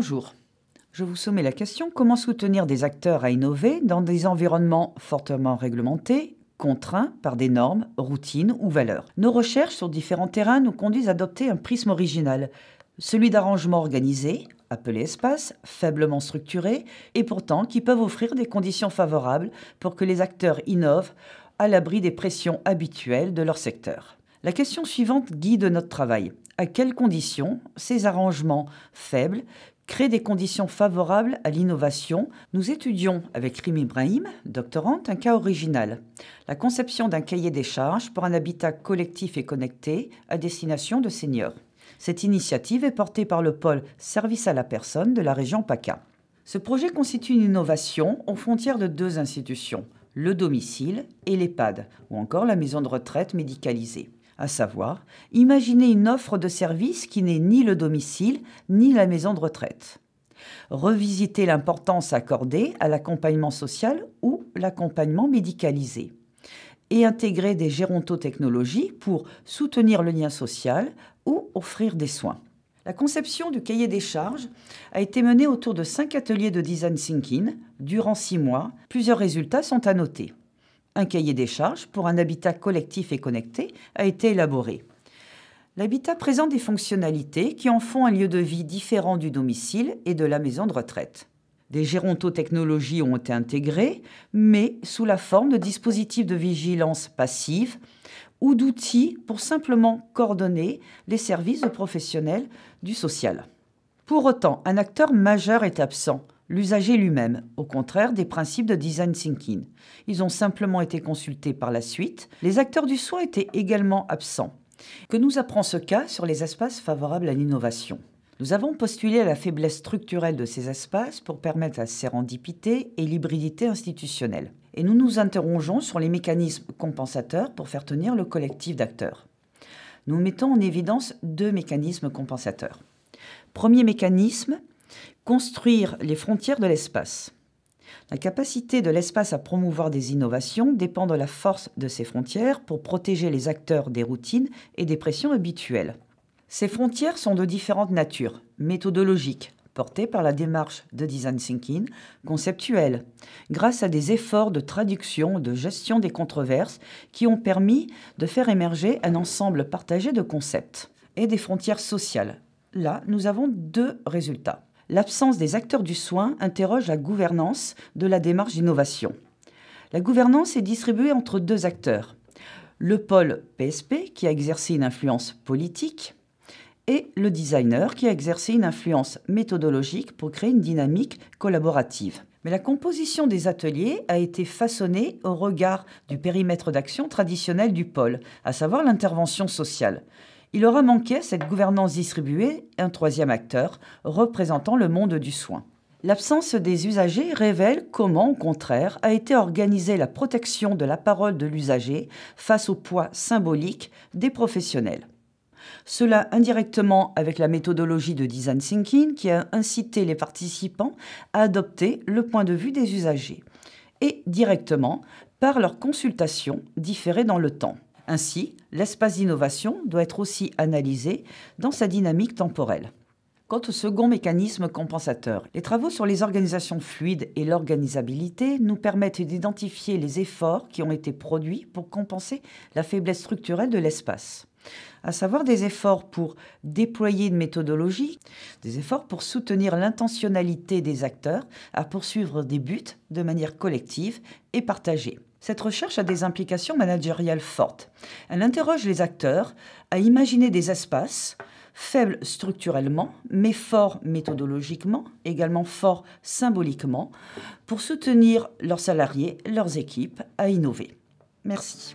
Bonjour. Je vous soumets la question comment soutenir des acteurs à innover dans des environnements fortement réglementés contraints par des normes, routines ou valeurs. Nos recherches sur différents terrains nous conduisent à adopter un prisme original, celui d'arrangements organisés, appelés espaces, faiblement structurés, et pourtant qui peuvent offrir des conditions favorables pour que les acteurs innovent à l'abri des pressions habituelles de leur secteur. La question suivante guide notre travail. À quelles conditions ces arrangements faibles créer des conditions favorables à l'innovation, nous étudions avec Rim Ibrahim, doctorante, un cas original, la conception d'un cahier des charges pour un habitat collectif et connecté à destination de seniors. Cette initiative est portée par le pôle Service à la personne de la région PACA. Ce projet constitue une innovation aux frontières de deux institutions, le domicile et l'EHPAD, ou encore la maison de retraite médicalisée à savoir imaginer une offre de service qui n'est ni le domicile ni la maison de retraite. Revisiter l'importance accordée à l'accompagnement social ou l'accompagnement médicalisé. Et intégrer des gérontotechnologies pour soutenir le lien social ou offrir des soins. La conception du cahier des charges a été menée autour de cinq ateliers de design thinking durant six mois. Plusieurs résultats sont à noter un cahier des charges pour un habitat collectif et connecté a été élaboré. L'habitat présente des fonctionnalités qui en font un lieu de vie différent du domicile et de la maison de retraite. Des gérontotechnologies ont été intégrées, mais sous la forme de dispositifs de vigilance passive ou d'outils pour simplement coordonner les services professionnels du social. Pour autant, un acteur majeur est absent, l'usager lui-même, au contraire des principes de design thinking. Ils ont simplement été consultés par la suite. Les acteurs du soin étaient également absents. Que nous apprend ce cas sur les espaces favorables à l'innovation nous avons postulé à la faiblesse structurelle de ces espaces pour permettre la sérendipité et l'hybridité institutionnelle. Et nous nous interrogeons sur les mécanismes compensateurs pour faire tenir le collectif d'acteurs. Nous mettons en évidence deux mécanismes compensateurs. Premier mécanisme, Construire les frontières de l'espace. La capacité de l'espace à promouvoir des innovations dépend de la force de ses frontières pour protéger les acteurs des routines et des pressions habituelles. Ces frontières sont de différentes natures, méthodologiques, portées par la démarche de design thinking, conceptuelles, grâce à des efforts de traduction, de gestion des controverses qui ont permis de faire émerger un ensemble partagé de concepts, et des frontières sociales. Là, nous avons deux résultats l'absence des acteurs du soin interroge la gouvernance de la démarche d'innovation. La gouvernance est distribuée entre deux acteurs. Le pôle PSP, qui a exercé une influence politique, et le designer, qui a exercé une influence méthodologique pour créer une dynamique collaborative. Mais la composition des ateliers a été façonnée au regard du périmètre d'action traditionnel du pôle, à savoir l'intervention sociale. Il aura manqué cette gouvernance distribuée un troisième acteur représentant le monde du soin. L'absence des usagers révèle comment, au contraire, a été organisée la protection de la parole de l'usager face au poids symbolique des professionnels. Cela indirectement avec la méthodologie de design thinking qui a incité les participants à adopter le point de vue des usagers et directement par leur consultation différée dans le temps. Ainsi, l'espace d'innovation doit être aussi analysé dans sa dynamique temporelle. Quant au second mécanisme compensateur, les travaux sur les organisations fluides et l'organisabilité nous permettent d'identifier les efforts qui ont été produits pour compenser la faiblesse structurelle de l'espace à savoir des efforts pour déployer une méthodologie, des efforts pour soutenir l'intentionnalité des acteurs à poursuivre des buts de manière collective et partagée. Cette recherche a des implications managériales fortes. Elle interroge les acteurs à imaginer des espaces faibles structurellement, mais forts méthodologiquement, également forts symboliquement, pour soutenir leurs salariés, leurs équipes à innover. Merci.